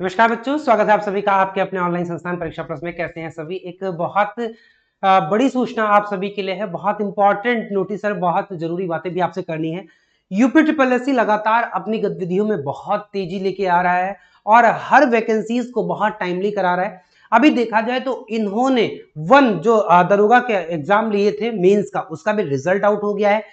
नमस्कार बच्चों स्वागत है आप सभी का आपके अपने ऑनलाइन संस्थान परीक्षा प्रश्न में कैसे हैं सभी एक बहुत बड़ी सूचना आप सभी के लिए है बहुत इंपॉर्टेंट नोटिस और बहुत जरूरी बातें भी आपसे करनी है यूपी ट्रिपल एस लगातार अपनी गतिविधियों में बहुत तेजी लेके आ रहा है और हर वैकेंसीज को बहुत टाइमली करा रहा है अभी देखा जाए तो इन्होंने वन जो दरोगा के एग्जाम लिए थे मेंस का उसका भी रिजल्ट आउट हो गया है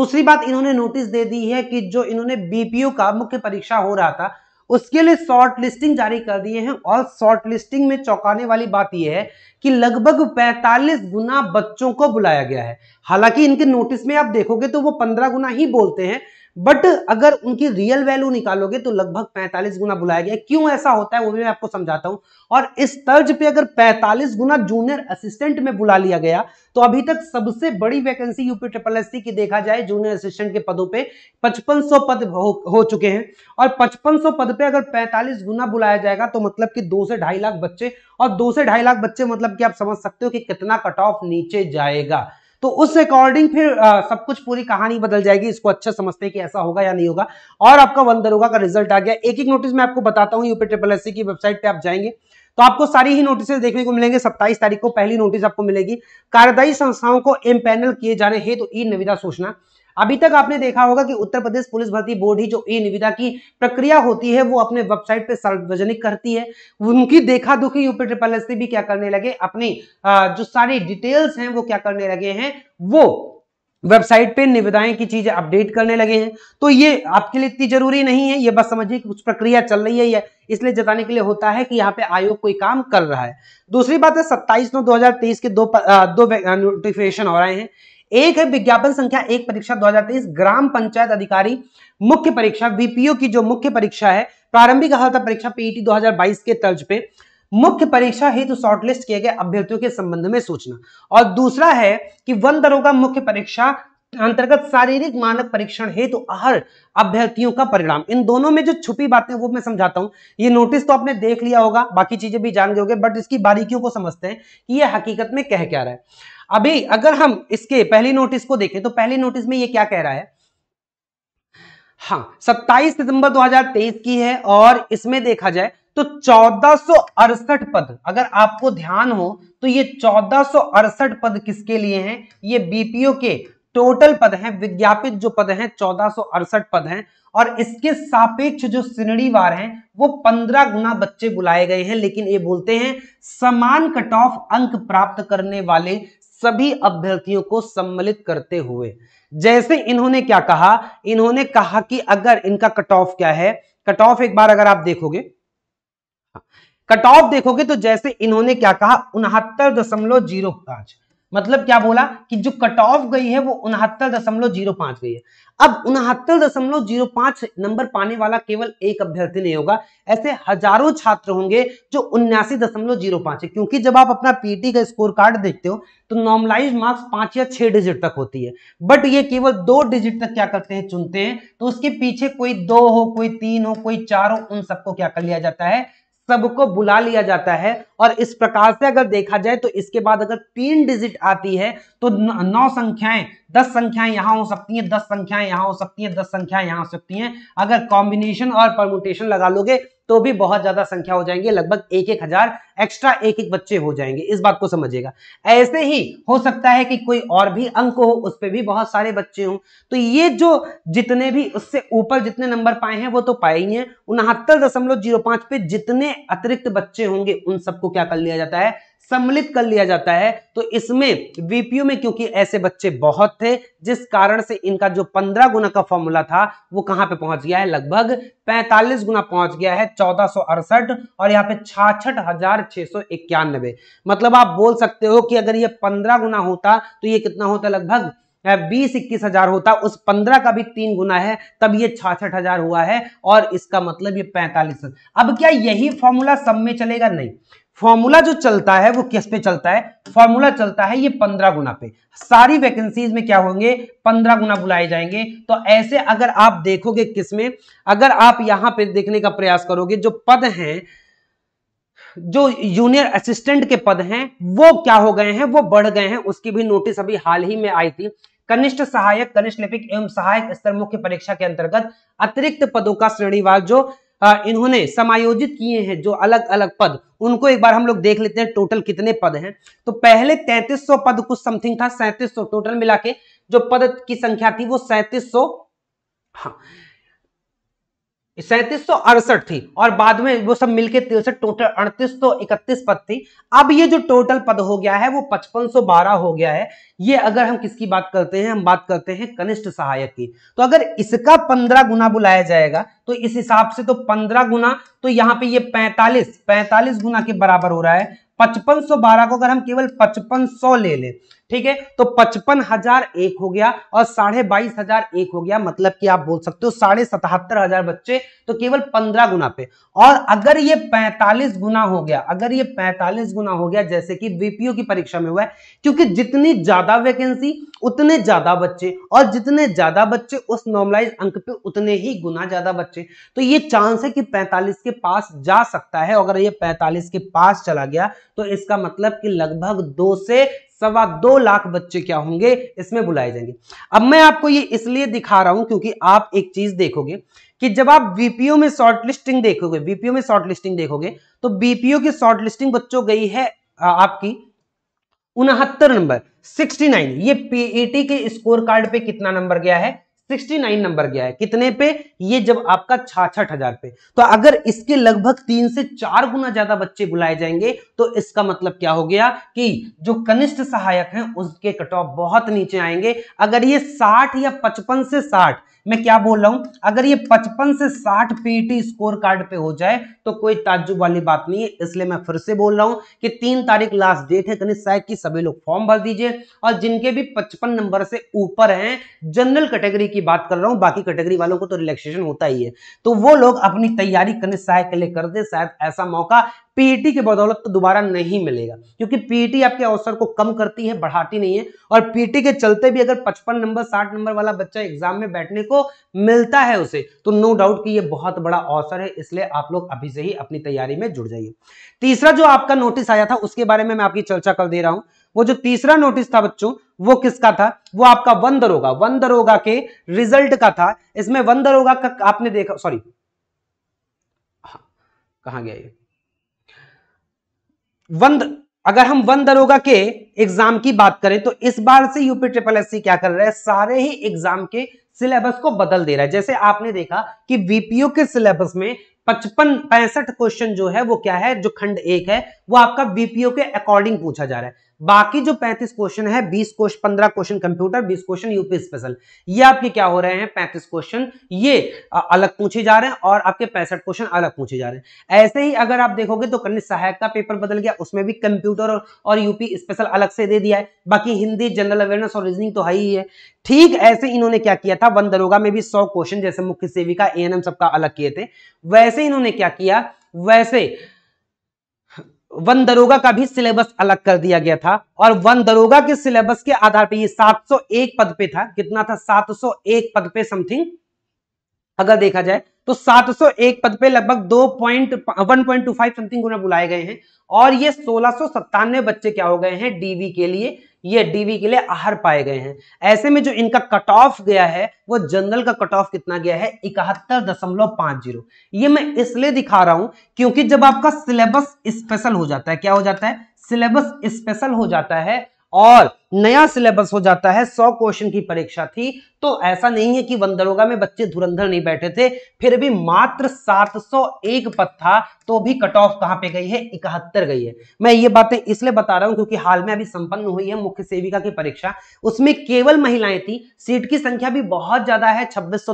दूसरी बात इन्होंने नोटिस दे दी है कि जो इन्होंने बीपीओ का मुख्य परीक्षा हो रहा था उसके लिए शॉर्ट लिस्टिंग जारी कर दिए हैं और शॉर्ट लिस्टिंग में चौंकाने वाली बात यह है कि लगभग 45 गुना बच्चों को बुलाया गया है हालांकि इनके नोटिस में आप देखोगे तो वो 15 गुना ही बोलते हैं बट अगर उनकी रियल वैल्यू निकालोगे तो लगभग 45 गुना बुलाया गया क्यों ऐसा होता है वो भी मैं आपको समझाता हूं और इस तर्ज पे अगर 45 गुना जूनियर असिस्टेंट में बुला लिया गया तो अभी तक सबसे बड़ी वैकेंसी यूपी ट्रिपल एस की देखा जाए जूनियर असिस्टेंट के पदों पे 5500 पद हो, हो चुके हैं और 5500 पद पे अगर 45 गुना बुलाया जाएगा तो मतलब कि दो से ढाई लाख बच्चे और दो से ढाई लाख बच्चे मतलब करके आप समझ सकते हो कि कितना कट ऑफ नीचे जाएगा तो उस अकॉर्डिंग फिर आ, सब कुछ पूरी कहानी बदल जाएगी इसको अच्छा समझते हैं कि ऐसा होगा या नहीं होगा और आपका वन दरोगा का रिजल्ट आ गया एक एक नोटिस मैं आपको बताता हूँ यूपी ट्रिपल एससी की वेबसाइट पे आप जाएंगे तो आपको सारी ही नोटिस देखने को मिलेंगे 27 तारीख को पहली नोटिस आपको मिलेगी कार्यदायी संस्थाओं को एम्पैनल किए जाने हेतु तो ई निविदा सूचना अभी तक आपने देखा होगा कि उत्तर प्रदेश पुलिस भर्ती बोर्ड ही जो ई निविदा की प्रक्रिया होती है वो अपने वेबसाइट पे सार्वजनिक करती है उनकी देखा दुखी यूपी ट्रिपल एस भी क्या करने लगे अपनी जो सारी डिटेल्स हैं वो क्या करने लगे हैं वो वेबसाइट पे निविदाएं की चीजें अपडेट करने लगे हैं तो ये आपके लिए इतनी जरूरी नहीं है ये बस समझिए कि कुछ प्रक्रिया चल रही है इसलिए जताने के लिए होता है कि यहाँ पे आयोग कोई काम कर रहा है दूसरी बात है 27 नौ 2023 के दो दो नोटिफिकेशन हो रहे हैं एक है विज्ञापन संख्या एक परीक्षा 2023 ग्राम पंचायत अधिकारी मुख्य परीक्षा वीपीओ की जो मुख्य परीक्षा है प्रारंभिक अहता परीक्षा पीईटी e 2022 के तर्ज पे मुख्य परीक्षा हेतु तो शॉर्टलिस्ट किए गए अभ्यर्थियों के संबंध में सूचना और दूसरा है कि वन दरों का मुख्य परीक्षा अंतर्गत शारीरिक मानक परीक्षण हेतु तो आहार अभ्यर्थियों का परिणाम इन दोनों में जो छुपी बातें वो मैं समझाता हूँ ये नोटिस तो आपने देख लिया होगा बाकी चीजें भी जान गए होंगे बट इसकी बारीकियों को समझते हैं कि ये हकीकत में कह क्या रहा है अभी अगर हम इसके पहली नोटिस को देखें तो पहली नोटिस में ये क्या कह रहा है हाँ सत्ताईस सितंबर 2023 की है और इसमें देखा जाए तो चौदह पद अगर आपको ध्यान हो तो ये चौदह पद किसके लिए हैं ये बीपीओ के टोटल पद हैं विज्ञापित जो पद हैं चौदह पद हैं और इसके सापेक्ष जो श्रेणीवार हैं वो पंद्रह गुना बच्चे बुलाए गए हैं लेकिन ये बोलते हैं समान कट ऑफ अंक प्राप्त करने वाले सभी अभ्यर्थियों को सम्मिलित करते हुए जैसे इन्होंने क्या कहा इन्होंने कहा कि अगर इनका कट ऑफ क्या है कट ऑफ एक बार अगर आप देखोगे कट हाँ, ऑफ देखोगे तो जैसे इन्होंने क्या कहा उनहत्तर दशमलव जीरो पांच मतलब क्या बोला कि जो कट ऑफ गई है वो उनहत्तर दशमलव जीरो पांच गई है अब उनहत्तर दशमलव जीरो पांच नंबर पाने वाला केवल एक अभ्यर्थी नहीं होगा ऐसे हजारों छात्र होंगे जो उन्यासी दशमलव जीरो पांच है क्योंकि जब आप अपना पीटी का स्कोर कार्ड देखते हो तो नॉर्मलाइज मार्क्स पांच या छह डिजिट तक होती है बट ये केवल दो डिजिट तक क्या करते हैं चुनते हैं तो उसके पीछे कोई दो हो कोई तीन हो कोई चार हो उन सबको क्या कर लिया जाता है सबको बुला लिया जाता है और इस प्रकार से अगर देखा जाए तो इसके बाद अगर तीन डिजिट आती है तो नौ संख्याएं दस संख्याएं यहां हो सकती हैं दस संख्याएं यहां हो सकती हैं दस संख्याएं यहां हो सकती हैं अगर कॉम्बिनेशन और परमुटेशन लगा लोगे तो भी बहुत ज्यादा संख्या हो जाएंगे लगभग एक एक हजार एक्स्ट्रा एक एक बच्चे हो जाएंगे इस बात को समझिएगा ऐसे ही हो सकता है कि कोई और भी अंक हो उस पर भी बहुत सारे बच्चे हों तो ये जो जितने भी उससे ऊपर जितने नंबर पाए हैं वो तो पाए ही हैं उनहत्तर दशमलव जीरो पांच पे जितने अतिरिक्त बच्चे होंगे उन सबको को क्या कर लिया जाता है सम्मिलित कर लिया जाता है तो इसमें वीपीयू में क्योंकि ऐसे बच्चे बहुत थे जिस कारण से इनका जो पंद्रह गुना का फॉर्मूला था वो कहां पे पहुंच गया है लगभग पैंतालीस गुना पहुंच गया है चौदह और यहाँ पे छाछठ हजार छह सौ इक्यानवे मतलब आप बोल सकते हो कि अगर ये पंद्रह गुना होता तो ये कितना होता लगभग बीस इक्कीस हजार होता उस पंद्रह का भी तीन गुना है तब ये छाछठ हजार हुआ है और इसका मतलब ये पैंतालीस अब क्या यही फॉर्मूला सब में चलेगा नहीं फॉर्मूला जो चलता है वो किस पे चलता है फॉर्मूला चलता है ये पंद्रह गुना पे सारी वैकेंसीज में क्या होंगे पंद्रह गुना बुलाए जाएंगे तो ऐसे अगर आप देखोगे किस में अगर आप यहां पे देखने का प्रयास करोगे जो पद हैं जो जूनियर असिस्टेंट के पद हैं वो क्या हो गए हैं वो बढ़ गए हैं उसकी भी नोटिस अभी हाल ही में आई थी कनिष्ठ सहायक कनिष्ठ लिपिक एवं सहायक स्तर मुख्य परीक्षा के अंतर्गत अतिरिक्त पदों का श्रेणीवार जो इन्होंने समायोजित किए हैं जो अलग अलग पद उनको एक बार हम लोग देख लेते हैं टोटल कितने पद हैं तो पहले 3300 पद कुछ समथिंग था 3700 टोटल मिला के जो पद की संख्या थी वो 3700 हाँ सैतीस थी और बाद में वो सब मिलके तिरसठ टोटल अड़तीस सौ इकतीस पद थी अब ये जो टोटल पद हो गया है वो पचपन सौ बारह हो गया है ये अगर हम किसकी बात करते हैं हम बात करते हैं कनिष्ठ सहायक की तो अगर इसका पंद्रह गुना बुलाया जाएगा तो इस हिसाब से तो पंद्रह गुना तो यहाँ पे ये पैंतालीस पैंतालीस गुना के बराबर हो रहा है पचपन सौ बारह को अगर हम केवल पचपन सौ ले लें ठीक है तो पचपन हजार एक हो गया और साढ़े बाईस हजार एक हो गया मतलब कि आप बोल सकते हो साढ़े सतहत्तर हजार बच्चे तो केवल पंद्रह गुना पे और अगर ये पैंतालीस गुना हो गया अगर ये पैंतालीस गुना हो गया जैसे कि बीपीओ की परीक्षा में हुआ है क्योंकि जितनी ज्यादा वैकेंसी उतने ज्यादा बच्चे और जितने ज्यादा बच्चे उस नॉर्मलाइज अंक पे उतने ही गुना ज्यादा बच्चे तो ये चांस है कि पैंतालीस के पास जा सकता है अगर ये पैंतालीस के पास चला गया तो इसका मतलब कि लगभग दो से सवा दो लाख बच्चे क्या होंगे इसमें बुलाए जाएंगे अब मैं आपको ये इसलिए दिखा रहा हूं क्योंकि आप एक चीज देखोगे कि जब आप बीपीओ में शॉर्ट लिस्टिंग देखोगे बीपीओ में शॉर्ट लिस्टिंग देखोगे तो बीपीओ की शॉर्ट लिस्टिंग बच्चों गई है आपकी उनहत्तर नंबर 69 ये पीईटी e के स्कोर कार्ड पे कितना नंबर गया है 69 नंबर गया है कितने पे ये जब आपका छाछठ हजार पे तो अगर इसके लगभग तीन से चार गुना ज्यादा बच्चे बुलाए जाएंगे तो इसका मतलब क्या हो गया कि जो कनिष्ठ सहायक हैं उसके कट ऑफ बहुत नीचे आएंगे अगर ये 60 या पचपन से साठ मैं क्या बोल रहा हूं अगर ये 55 से 60 पीटी स्कोर कार्ड पे हो जाए तो कोई ताजुब वाली बात नहीं है इसलिए मैं फिर से बोल रहा हूं कि तीन तारीख लास्ट डेट है कनिष्ठ सहायक की सभी लोग फॉर्म भर दीजिए और जिनके भी पचपन नंबर से ऊपर है जनरल कैटेगरी की बात कर रहा हूँ बाकी कैटेगरी वालों को तो रिलैक्सेशन होता ही है तो वो लोग अपनी तैयारी करने सहायक के लिए कर दे शायद ऐसा मौका पीईटी e के बदौलत तो दोबारा नहीं मिलेगा क्योंकि पीईटी e आपके अवसर को कम करती है बढ़ाती नहीं है और पीटी e के चलते भी अगर 55 नंबर 60 नंबर वाला बच्चा एग्जाम में बैठने को मिलता है उसे तो नो डाउट कि ये बहुत बड़ा अवसर है इसलिए आप लोग अभी से ही अपनी तैयारी में जुड़ जाइए तीसरा जो आपका नोटिस आया था उसके बारे में मैं आपकी चर्चा कर दे रहा हूं वो जो तीसरा नोटिस था बच्चों वो किसका था वो आपका वन दरोगा वन दरोगा के रिजल्ट का था इसमें वन दरोगा का आपने देखा सॉरी हाँ, कहा गया ये वन अगर हम वन दरोगा के एग्जाम की बात करें तो इस बार से यूपी ट्रिपल एससी क्या कर रहा है सारे ही एग्जाम के सिलेबस को बदल दे रहा है जैसे आपने देखा कि वीपीओ के सिलेबस में पचपन पैंसठ क्वेश्चन जो है वो क्या है जो खंड एक है वो आपका बीपीओ के अकॉर्डिंग पूछा जा रहा है बाकी जो 35 क्वेश्चन है 20 question 15 question computer 20 question UP special ये आपके क्या हो रहे हैं 35 क्वेश्चन ये अलग पूछे जा रहे हैं और आपके पैंसठ क्वेश्चन अलग पूछे जा रहे हैं ऐसे ही अगर आप देखोगे तो कन्या सहायक का पेपर बदल गया उसमें भी कंप्यूटर और यूपी स्पेशल अलग से दे दिया है बाकी हिंदी जनरल अवेयरनेस और रीजनिंग तो है ही है ठीक ऐसे इन्होंने क्या किया था वन दरोगा में भी सौ क्वेश्चन जैसे मुख्य सेविका ए सबका अलग किए थे वैसे इन्होंने क्या किया वैसे वन दरोगा का भी सिलेबस अलग कर दिया गया था और वन दरोगा के सिलेबस के आधार पे ये 701 पद पे था कितना था 701 पद पे समथिंग अगर देखा जाए तो 701 पद पे लगभग दो point one point two five something गुना बुलाए गए हैं और ये सोलह बच्चे क्या हो गए हैं डीवी के लिए ये डीवी के लिए आहर पाए गए हैं ऐसे में जो इनका कट ऑफ गया है वो जनरल का कट ऑफ कितना गया है इकहत्तर दशमलव पांच जीरो ये मैं इसलिए दिखा रहा हूं क्योंकि जब आपका सिलेबस स्पेशल हो जाता है क्या हो जाता है सिलेबस स्पेशल हो जाता है और नया सिलेबस हो जाता है सौ क्वेश्चन की परीक्षा थी तो ऐसा नहीं है कि वंदरोगा में बच्चे धुरंधर नहीं बैठे थे फिर भी मात्र 701 पद था तो भी कट ऑफ कहां पे गई है इकहत्तर गई है मैं ये बातें इसलिए बता रहा हूं क्योंकि हाल में अभी संपन्न हुई है मुख्य सेविका की परीक्षा उसमें केवल महिलाएं थी सीट की संख्या भी बहुत ज्यादा है छब्बीस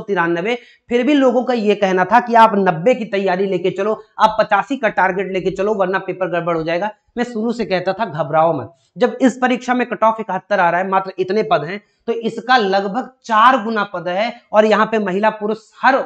फिर भी लोगों का यह कहना था कि आप नब्बे की तैयारी लेके चलो आप पचासी का टारगेट लेके चलो वरना पेपर गड़बड़ हो जाएगा मैं शुरू से कहता था घबराओ मत जब इस परीक्षा में कट ऑफ इकहत्तर आ रहा है मात्र इतने पद हैं तो इसका लगभग चार गुना पद है और यहाँ पे महिला पुरुष हर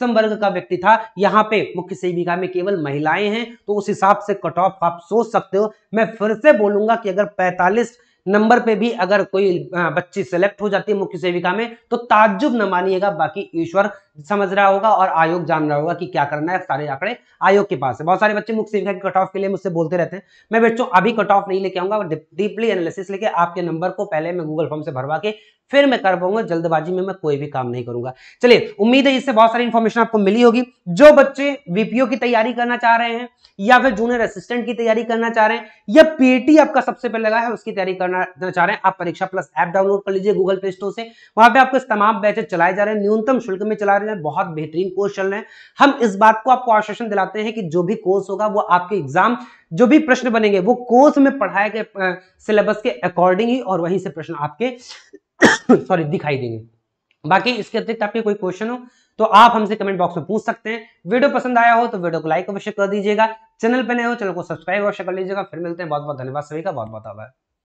संवर्ग का व्यक्ति था यहाँ पे मुख्य सेविका में केवल महिलाएं हैं तो उस हिसाब से कट ऑफ आप सोच सकते हो मैं फिर से बोलूंगा कि अगर पैंतालीस नंबर पे भी अगर कोई बच्ची सेलेक्ट हो जाती है मुख्य सेविका में तो ताज्जुब न मानिएगा बाकी ईश्वर समझ रहा होगा और आयोग जान रहा होगा कि क्या करना है सारे आंकड़े आयोग के पास है बहुत सारे बच्चे मुख्य सेविका के कट ऑफ के लिए मुझसे बोलते रहते हैं मैं बच्चों अभी कट ऑफ नहीं लेके आऊंगा डीपली एनालिसिस लेके आपके नंबर को पहले मैं गूगल फॉर्म से भरवा के फिर मैं कर पाऊंगा जल्दबाजी में मैं कोई भी काम नहीं करूंगा चलिए उम्मीद है इससे बहुत सारी इंफॉर्मेशन आपको मिली होगी जो बच्चे बीपीओ की तैयारी करना चाह रहे हैं या फिर जूनियर असिस्टेंट की तैयारी करना चाह रहे हैं या पीटी e आपका सबसे पहले लगा है उसकी तैयारी करना चाह रहे हैं आप परीक्षा प्लस ऐप डाउनलोड कर लीजिए गूगल प्ले स्टोर से वहां पे आपको तमाम बैचेज चलाए जा रहे हैं न्यूनतम शुल्क में चला रहे हैं बहुत बेहतरीन कोर्स चल रहे हैं हम इस बात को आपको आश्वासन दिलाते हैं कि जो भी कोर्स होगा वो आपके एग्जाम जो भी प्रश्न बनेंगे वो कोर्स में पढ़ाए गए सिलेबस के अकॉर्डिंग ही और वहीं से प्रश्न आपके सॉरी दिखाई देंगे बाकी इसके अतिरिक्त आपके कोई क्वेश्चन हो तो आप हमसे कमेंट बॉक्स में पूछ सकते हैं वीडियो पसंद आया हो तो वीडियो को लाइक अवश्य कर दीजिएगा चैनल पर नए हो चैनल को सब्सक्राइब अवश्य कर लीजिएगा फिर मिलते हैं बहुत बहुत धन्यवाद सभी का बहुत बहुत आभार